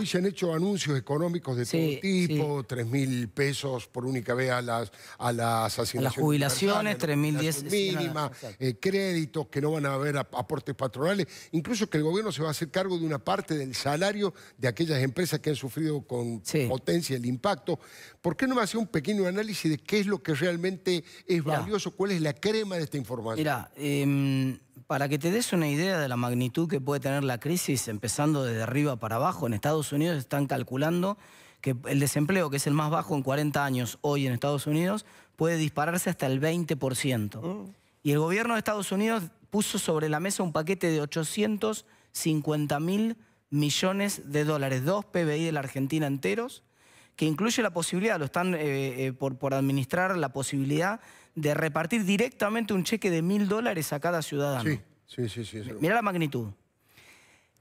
Hoy se han hecho anuncios económicos de todo tipo, tres mil pesos por única vez a las, a las A las jubilaciones, tres mil diez. Mínima, eh, créditos que no van a haber aportes patronales, incluso que el gobierno se va a hacer cargo de una parte del salario de aquellas empresas que han sufrido con potencia el impacto. ¿Por qué no me hace un pequeño análisis de qué es lo que realmente es valioso, cuál es la crema de esta información? Mira, em, para que te des una idea de la magnitud que puede tener la crisis, empezando desde arriba para abajo, en Estados Unidos están calculando que el desempleo, que es el más bajo en 40 años hoy en Estados Unidos, puede dispararse hasta el 20%. Y el gobierno de Estados Unidos puso sobre la mesa un paquete de 850 mil millones de dólares, dos PBI de la Argentina enteros, que incluye la posibilidad, lo están eh, eh, por, administrar, la posibilidad de repartir directamente un cheque de mil dólares a cada ciudadano. Sí, sí, sí. sí la magnitud.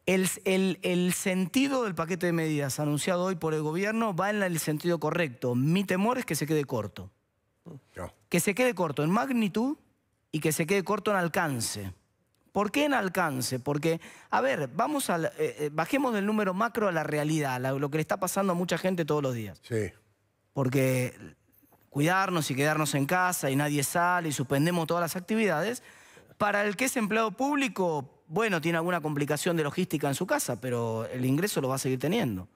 El, sentido del paquete de medidas anunciado hoy por el gobierno va en el sentido correcto. Mi temor es que se quede corto. Que se quede corto en magnitud y que se quede corto en alcance. ¿Por qué en alcance? Porque, a ver, vamos a, eh, eh, bajemos del número macro a la realidad, a lo que le está pasando a mucha gente todos los días. Sí. Porque cuidarnos y quedarnos en casa y nadie sale y suspendemos todas las actividades, para el que es empleado público, bueno, tiene alguna complicación de logística en su casa, pero el ingreso lo va a seguir teniendo.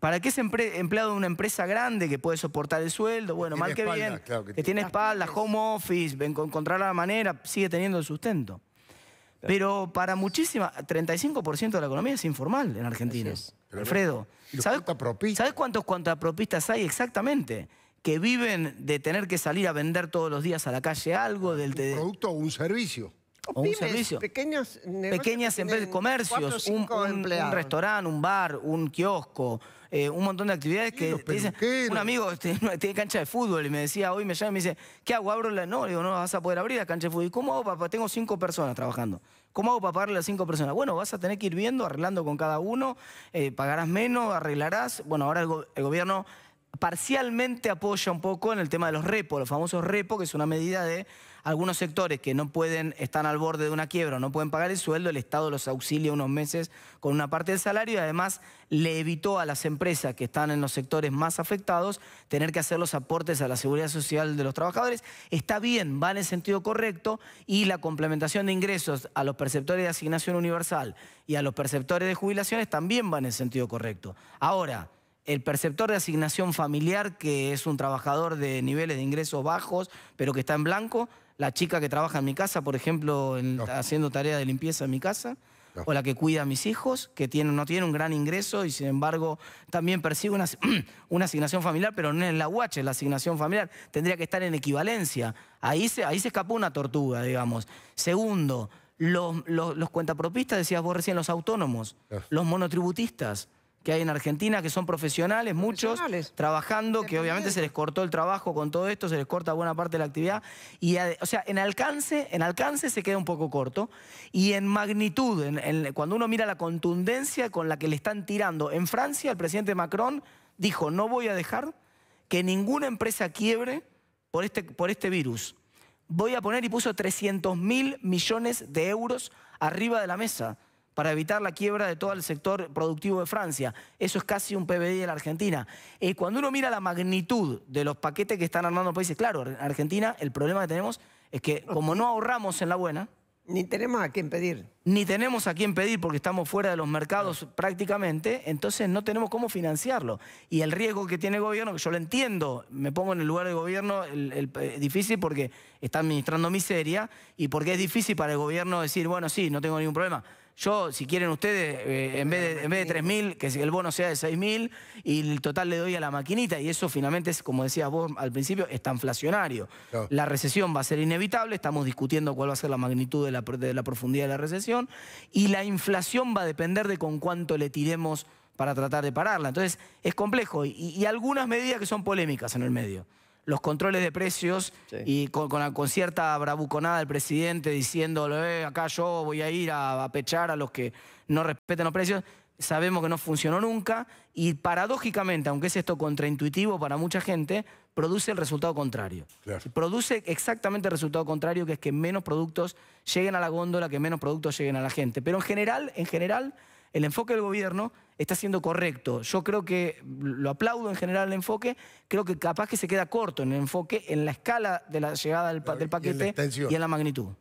Para el que es empleado de una empresa grande que puede soportar el sueldo, bueno, mal que bien, que, tiene espalda, home office, encontrar la manera, sigue teniendo el sustento. Pero para muchísima, 35% de la economía es informal en Argentina. Alfredo, ¿sabes, cuántos contrapropistas hay exactamente? Que viven de tener que salir a vender todos los días a la calle algo. Del, un producto o un servicio un servicio. Pequeñas empresas, comercios, un, restaurante, un bar, un kiosco, eh, un montón de actividades que un amigo este, tiene, cancha de fútbol y me decía, hoy me llama y me dice, ¿qué hago? ¿Abro la? No, digo, no vas a poder abrir la cancha de fútbol. cómo hago, papá? Tengo cinco personas trabajando. ¿Cómo hago para pagarle a cinco personas? Bueno, vas a tener que ir viendo, arreglando con cada uno, eh, pagarás menos, arreglarás. Bueno, ahora el gobierno parcialmente apoya un poco en el tema de los repos, los famosos repos, que es una medida de algunos sectores que no pueden, están al borde de una quiebra, no pueden pagar el sueldo, el Estado los auxilia unos meses con una parte del salario y además le evitó a las empresas que están en los sectores más afectados tener que hacer los aportes a la seguridad social de los trabajadores. Está bien, va en el sentido correcto y la complementación de ingresos a los perceptores de asignación universal y a los perceptores de jubilaciones también va en el sentido correcto. Ahora, el perceptor de asignación familiar, que es un trabajador de niveles de ingresos bajos, pero que está en blanco, la chica que trabaja en mi casa, por ejemplo, haciendo tarea de limpieza en mi casa, o la que cuida a mis hijos, que tiene, no tiene un gran ingreso y sin embargo también percibe una, una asignación familiar, pero no en la UH, la asignación familiar, tendría que estar en equivalencia. Ahí se, ahí se escapó una tortuga, digamos. Segundo, los, los, cuentapropistas, decías vos recién, los autónomos, los monotributistas que hay en Argentina, que son profesionales, muchos, trabajando, que obviamente se les cortó el trabajo con todo esto, se les corta buena parte de la actividad. Y, eh, o sea, en alcance, en alcance se queda un poco corto. Y en magnitud, cuando uno mira la contundencia con la que le están tirando. En Francia, el presidente Macron dijo, no voy a dejar que ninguna empresa quiebre por este, por este virus. Voy a poner, y puso 300 mil millones de euros arriba de la mesa para evitar la quiebra de todo el sector productivo de Francia. Eso es casi un PBI de la Argentina. Eh, cuando uno mira la magnitud de los paquetes que están armando países, claro, en Argentina el problema que tenemos es que como no ahorramos en la buena... Ni tenemos a quién pedir. Ni tenemos a quién pedir porque estamos fuera de los mercados prácticamente, entonces no tenemos cómo financiarlo. Y el riesgo que tiene el gobierno, que yo lo entiendo, me pongo en el lugar del gobierno, el, es difícil porque está administrando miseria y porque es difícil para el gobierno decir, bueno, sí, no tengo ningún problema yo, si quieren ustedes, eh, en, vez de, en vez de 3.000, que el bono sea de 6.000 y el total le doy a la maquinita y eso finalmente es, como decías vos al principio, está inflacionario. La recesión va a ser inevitable, estamos discutiendo cuál va a ser la magnitud de la, profundidad de la recesión y la inflación va a depender de con cuánto le tiremos para tratar de pararla. Entonces, es complejo y algunas medidas que son polémicas en el medio los controles de precios y con, la, con, cierta bravuconada del presidente diciéndole, eh, acá yo voy a ir a, pechar a los que no respeten los precios, sabemos que no funcionó nunca y paradójicamente, aunque es esto contraintuitivo para mucha gente, produce el resultado contrario. Produce exactamente el resultado contrario, que es que menos productos lleguen a la góndola, que menos productos lleguen a la gente. Pero en general, en general el enfoque del gobierno está siendo correcto. Yo creo que, lo aplaudo en general el enfoque, creo que capaz que se queda corto en el enfoque, en la escala de la llegada del, paquete y en la magnitud.